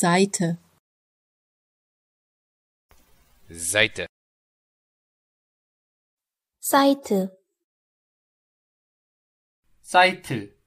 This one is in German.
Seite. Seite. Seite. Seite.